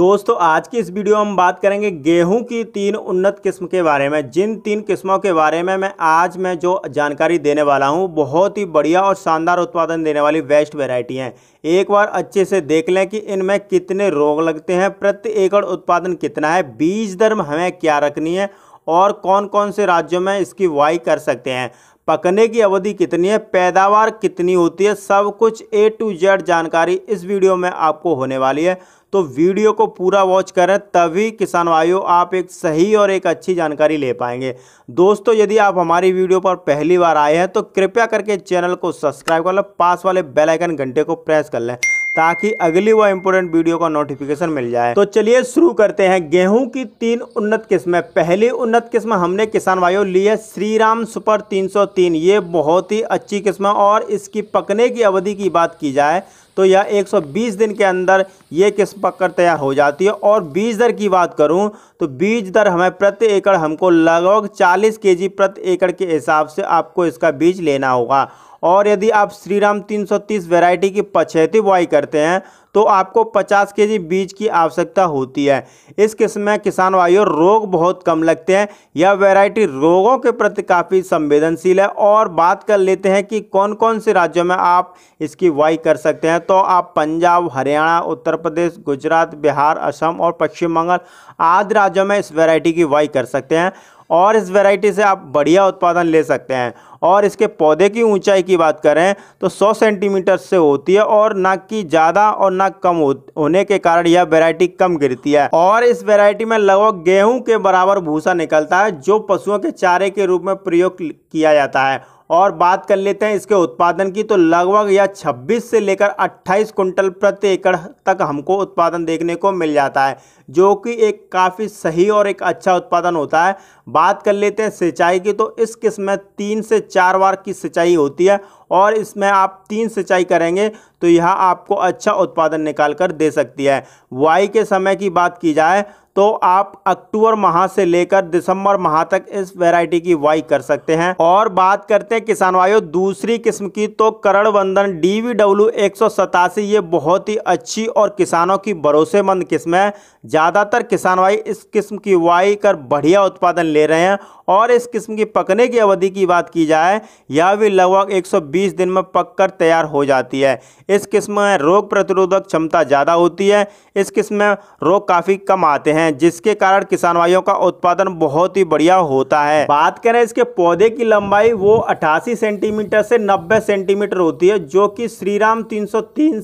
दोस्तों आज की इस वीडियो में हम बात करेंगे गेहूं की तीन उन्नत किस्म के बारे में जिन तीन किस्मों के बारे में मैं आज मैं जो जानकारी देने वाला हूं बहुत ही बढ़िया और शानदार उत्पादन देने वाली वेस्ट वेराइटी हैं एक बार अच्छे से देख लें कि इनमें कितने रोग लगते हैं प्रति एकड़ उत्पादन कितना है बीज दर हमें क्या रखनी है और कौन कौन से राज्यों में इसकी वाई कर सकते हैं पकने की अवधि कितनी है पैदावार कितनी होती है सब कुछ ए टू जेड जानकारी इस वीडियो में आपको होने वाली है तो वीडियो को पूरा वॉच करें तभी किसान भाइयों आप एक सही और एक अच्छी जानकारी ले पाएंगे दोस्तों यदि आप हमारी वीडियो पर पहली बार आए हैं तो कृपया करके चैनल को सब्सक्राइब कर लें पास वाले बेलाइकन घंटे को प्रेस कर लें ताकि अगली व इम्पोर्टेंट वीडियो का नोटिफिकेशन मिल जाए तो चलिए शुरू करते हैं गेहूं की तीन उन्नत किस्में पहली उन्नत किस्म हमने किसान भाइयों ली है श्री राम सुपर 303 ये बहुत ही अच्छी किस्म है और इसकी पकने की अवधि की बात की जाए तो यह 120 दिन के अंदर ये किस्म पककर तैयार हो जाती है और बीज दर की बात करूं तो बीज दर हमें प्रति एकड़ हमको लगभग 40 केजी प्रति एकड़ के हिसाब से आपको इसका बीज लेना होगा और यदि आप श्रीराम 330 वैरायटी की पछेती बुआई करते हैं तो आपको 50 जी बीज की आवश्यकता होती है इस किस्म में किसान भाइयों रोग बहुत कम लगते हैं यह वैरायटी रोगों के प्रति काफ़ी संवेदनशील है और बात कर लेते हैं कि कौन कौन से राज्यों में आप इसकी वाई कर सकते हैं तो आप पंजाब हरियाणा उत्तर प्रदेश गुजरात बिहार असम और पश्चिम बंगाल आदि राज्यों में इस वैरायटी की वाई कर सकते हैं और इस वैरायटी से आप बढ़िया उत्पादन ले सकते हैं और इसके पौधे की ऊंचाई की बात करें तो 100 सेंटीमीटर से होती है और ना कि ज़्यादा और ना कम होने के कारण यह वैरायटी कम गिरती है और इस वैरायटी में लगभग गेहूं के बराबर भूसा निकलता है जो पशुओं के चारे के रूप में प्रयोग किया जाता है और बात कर लेते हैं इसके उत्पादन की तो लगभग यह 26 से लेकर 28 कुंटल प्रति एकड़ तक हमको उत्पादन देखने को मिल जाता है जो कि एक काफ़ी सही और एक अच्छा उत्पादन होता है बात कर लेते हैं सिंचाई की तो इस किस्म में तीन से चार बार की सिंचाई होती है और इसमें आप तीन सिंचाई करेंगे तो यह आपको अच्छा उत्पादन निकाल कर दे सकती है वाई के समय की बात की जाए तो आप अक्टूबर माह से लेकर दिसंबर माह तक इस वैरायटी की वाई कर सकते हैं और बात करते हैं किसान वायु दूसरी किस्म की तो करणबंधन डी वी डब्ल्यू एक सौ सतासी ये बहुत ही अच्छी और किसानों की भरोसेमंद किस्म है ज़्यादातर किसान वायु इस किस्म की वाई कर बढ़िया उत्पादन ले रहे हैं और इस किस्म की पकने की अवधि की बात की जाए यह भी लगभग 120 दिन में पक कर तैयार हो जाती है इस किस्म में रोग प्रतिरोधक क्षमता ज़्यादा होती है इस किस्म में रोग काफ़ी कम आते हैं जिसके कारण किसान भाइयों का उत्पादन बहुत ही बढ़िया होता है बात करें इसके पौधे की लंबाई वो अठासी सेंटीमीटर से नब्बे सेंटीमीटर होती है जो कि श्रीराम तीन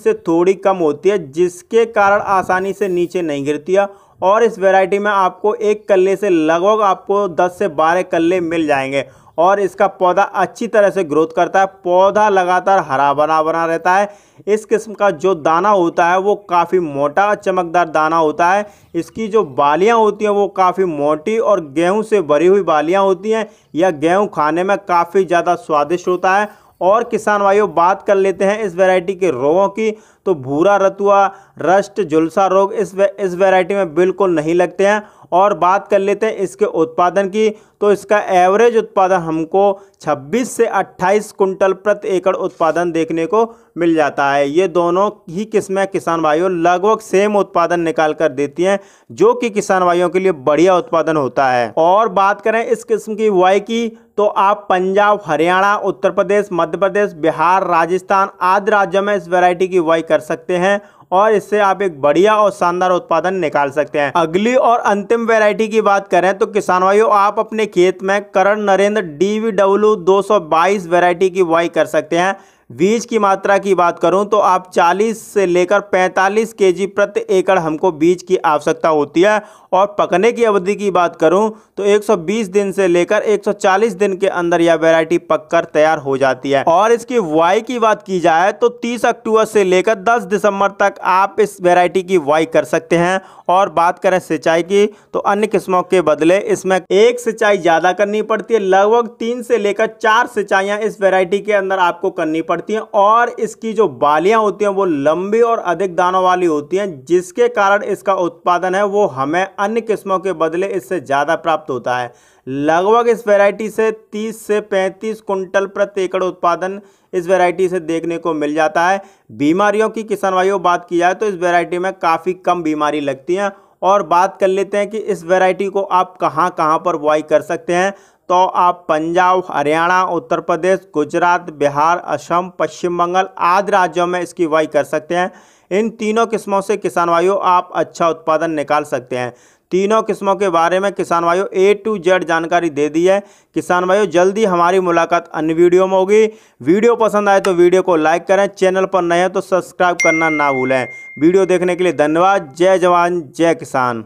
से थोड़ी कम होती है जिसके कारण आसानी से नीचे नहीं गिरती है और इस वैरायटी में आपको एक कल्ले से लगभग आपको 10 से 12 कल्ले मिल जाएंगे और इसका पौधा अच्छी तरह से ग्रोथ करता है पौधा लगातार हरा भरा बना रहता है इस किस्म का जो दाना होता है वो काफ़ी मोटा चमकदार दाना होता है इसकी जो बालियाँ होती हैं वो काफ़ी मोटी और गेहूँ से भरी हुई बालियाँ होती हैं यह गेहूँ खाने में काफ़ी ज़्यादा स्वादिष्ट होता है और किसान वायु बात कर लेते हैं इस वैरायटी के रोगों की तो भूरा रतुआ रस्ट झुलसा रोग इस वे, इस वैरायटी में बिल्कुल नहीं लगते हैं और बात कर लेते हैं इसके उत्पादन की तो इसका एवरेज उत्पादन हमको 26 से 28 कुंटल प्रति एकड़ उत्पादन देखने को मिल जाता है ये दोनों ही किस्में किसान भाइयों लगभग सेम उत्पादन निकाल कर देती हैं जो कि किसान भाइयों के लिए बढ़िया उत्पादन होता है और बात करें इस किस्म की वाई की तो आप पंजाब हरियाणा उत्तर प्रदेश मध्य प्रदेश बिहार राजस्थान आदि राज्यों में इस वैरायटी की वाई कर सकते हैं और इससे आप एक बढ़िया और शानदार उत्पादन निकाल सकते हैं अगली और अंतिम वेरायटी की बात करें तो किसान भाइयों आप अपने खेत में करण नरेंद्र डीवी डब्ल्यू दो सौ बाईस वेरायटी की वाई कर सकते हैं बीज की मात्रा की बात करूं तो आप 40 से लेकर 45 केजी प्रति एकड़ हमको बीज की आवश्यकता होती है और पकने की अवधि की बात करूं तो 120 दिन से लेकर 140 दिन के अंदर यह वैरायटी पककर तैयार हो जाती है और इसकी वाई की बात की जाए तो 30 अक्टूबर से लेकर 10 दिसंबर तक आप इस वैरायटी की वाई कर सकते हैं और बात करें सिंचाई की तो अन्य किस्मों के बदले इसमें एक सिंचाई ज़्यादा करनी पड़ती है लगभग तीन से लेकर चार सिंचाइयाँ इस वेरायटी के अंदर आपको करनी पड़ती पड़ती हैं और इसकी जो बालियां होती हैं वो लंबी और अधिक दानों वाली होती हैं जिसके कारण इसका उत्पादन है वो हमें अन्य किस्मों के बदले इससे ज़्यादा प्राप्त होता है लगभग इस वैरायटी से 30 से 35 कुंटल प्रति एकड़ उत्पादन इस वैरायटी से देखने को मिल जाता है बीमारियों की किसान वायु बात की जाए तो इस वेराइटी में काफ़ी कम बीमारी लगती हैं और बात कर लेते हैं कि इस वैरायटी को आप कहां कहां पर बुआई कर सकते हैं तो आप पंजाब हरियाणा उत्तर प्रदेश गुजरात बिहार असम पश्चिम बंगाल आदि राज्यों में इसकी वाई कर सकते हैं इन तीनों किस्मों से किसान वायु आप अच्छा उत्पादन निकाल सकते हैं तीनों किस्मों के बारे में किसान वायु ए टू जेड जानकारी दे दी है किसान वायु जल्दी हमारी मुलाकात अन्य वीडियो में होगी वीडियो पसंद आए तो वीडियो को लाइक करें चैनल पर नए हैं तो सब्सक्राइब करना ना भूलें वीडियो देखने के लिए धन्यवाद जय जवान जय किसान